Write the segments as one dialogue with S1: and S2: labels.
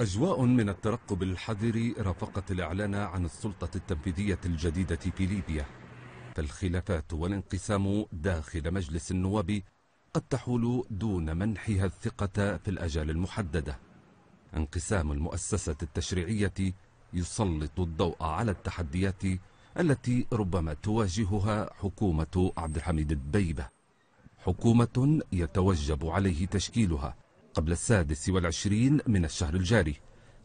S1: أجواء من الترقب الحذر رافقت الإعلان عن السلطة التنفيذية الجديدة في ليبيا فالخلافات والانقسام داخل مجلس النواب قد تحول دون منحها الثقة في الأجال المحددة انقسام المؤسسة التشريعية يسلط الضوء على التحديات التي ربما تواجهها حكومة عبد الحميد الدبيبة حكومة يتوجب عليه تشكيلها قبل السادس والعشرين من الشهر الجاري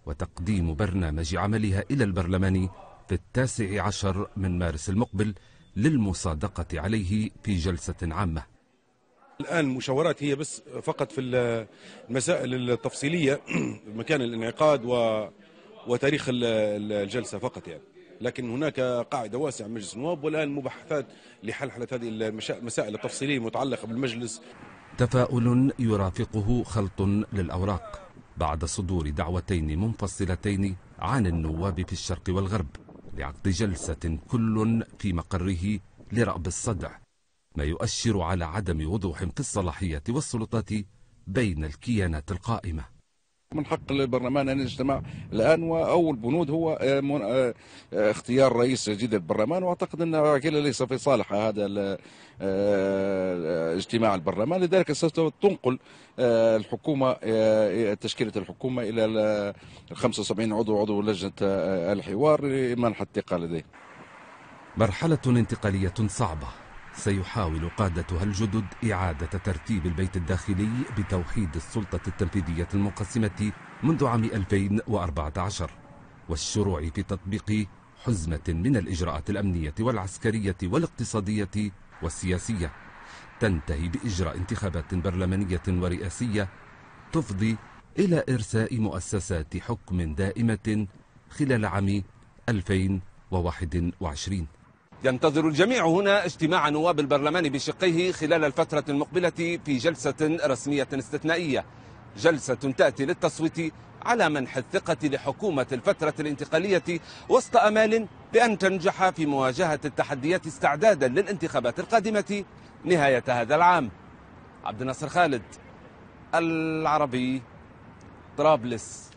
S1: وتقديم برنامج عملها إلى البرلمان في التاسع عشر من مارس المقبل للمصادقة عليه في جلسة عامة
S2: الآن المشاورات هي بس فقط في المسائل التفصيلية مكان الانعقاد و... وتاريخ الجلسة فقط يعني لكن هناك قاعدة واسعة مجلس النواب والآن مباحثات لحل هذه المسائل التفصيلية المتعلقة بالمجلس
S1: تفاؤل يرافقه خلط للأوراق بعد صدور دعوتين منفصلتين عن النواب في الشرق والغرب لعقد جلسة كل في مقره لرأب الصدع ما يؤشر على عدم وضوح في الصلاحية والسلطة بين الكيانات القائمة
S3: من حق البرلمان ان يجتمع الان واول بنود هو آه، آه، آه، اختيار رئيس جديد للبرلمان واعتقد ان كلا ليس في صالح هذا اجتماع البرلمان لذلك ستنقل الحكومه تشكيله الحكومه الى 75 عضو عضو لجنه الحوار لمنح
S1: الثقه لديه مرحله انتقاليه صعبه سيحاول قادتها الجدد إعادة ترتيب البيت الداخلي بتوحيد السلطة التنفيذية المقسمة منذ عام 2014 والشروع في تطبيق حزمة من الإجراءات الأمنية والعسكرية والاقتصادية والسياسية تنتهي بإجراء انتخابات برلمانية ورئاسية تفضي إلى إرساء مؤسسات حكم دائمة خلال عام 2021 ينتظر الجميع هنا اجتماع نواب البرلمان بشقيه خلال الفترة المقبلة في جلسة رسمية استثنائية جلسة تأتي للتصويت على منح الثقة لحكومة الفترة الانتقالية وسط أمال بأن تنجح في مواجهة التحديات استعدادا للانتخابات القادمة نهاية هذا العام عبد الناصر خالد العربي طرابلس